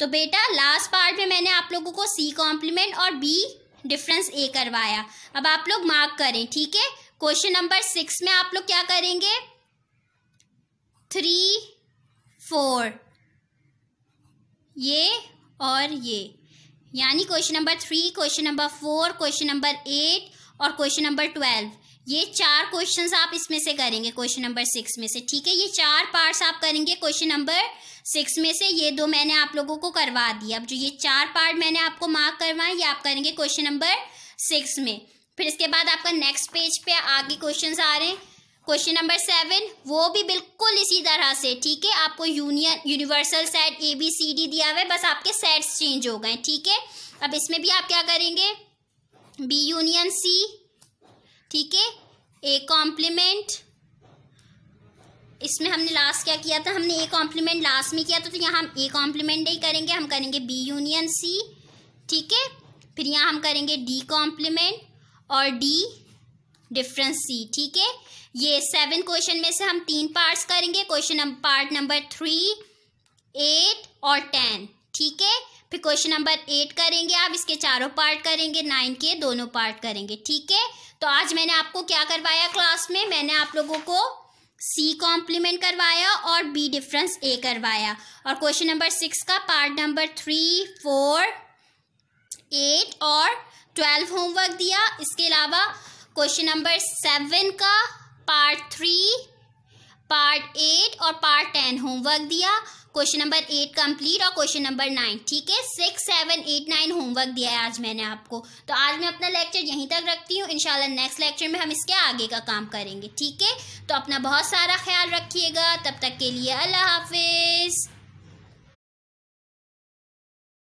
तो बेटा last part में मैंने आप लोगों को सी कॉम्प्लीमेंट और बी डिफरेंस ए करवाया अब आप लोग मार्क करें ठीक है क्वेश्चन नंबर सिक्स में आप लोग क्या करेंगे थ्री फोर ये और ये यानी question number three question number four question number eight और क्वेश्चन नंबर ट्वेल्व ये चार क्वेश्चंस आप इसमें से करेंगे क्वेश्चन नंबर सिक्स में से ठीक है ये चार पार्ट्स आप करेंगे क्वेश्चन नंबर सिक्स में से ये दो मैंने आप लोगों को करवा दिया अब जो ये चार पार्ट मैंने आपको मार्क करवाए ये आप करेंगे क्वेश्चन नंबर सिक्स में फिर इसके बाद आपका नेक्स्ट पेज पे आगे क्वेश्चन आ रहे हैं क्वेश्चन नंबर सेवन वो भी बिल्कुल इसी तरह से ठीक है आपको union universal set A B C D दिया हुआ है बस आपके सेट्स चेंज हो गए ठीक है अब इसमें भी आप क्या करेंगे बी यूनियन सी ठीक है ए कॉम्प्लीमेंट इसमें हमने लास्ट क्या किया था हमने ए कॉम्प्लीमेंट लास्ट में किया था तो यहाँ हम ए कॉम्प्लीमेंट ही करेंगे हम करेंगे बी यूनियन सी ठीक है फिर यहाँ हम करेंगे डी कॉम्प्लीमेंट और डी डिफरेंस सी ठीक है ये सेवन क्वेश्चन में से हम तीन पार्ट्स करेंगे question part number three eight और टेन ठीक है फिर क्वेश्चन नंबर एट करेंगे आप इसके चारों पार्ट करेंगे नाइन के दोनों पार्ट करेंगे ठीक है तो आज मैंने आपको क्या करवाया क्लास में मैंने आप लोगों को सी कॉम्प्लीमेंट करवाया और बी डिफरेंस ए करवाया और क्वेश्चन नंबर सिक्स का part number three four eight और ट्वेल्व होमवर्क दिया इसके अलावा क्वेश्चन नंबर सेवन का पार्ट एट और पार्ट टेन होमवर्क दिया क्वेश्चन नंबर एट कंप्लीट और क्वेश्चन नंबर नाइन ठीक है six seven eight nine homework दिया है आज मैंने आपको तो आज मैं अपना लेक्चर यहीं तक रखती हूँ इंशाल्लाह नेक्स्ट लेक्चर में हम इसके आगे का काम करेंगे ठीक है तो अपना बहुत सारा ख्याल रखिएगा तब तक के लिए अल्लाह हाफिज़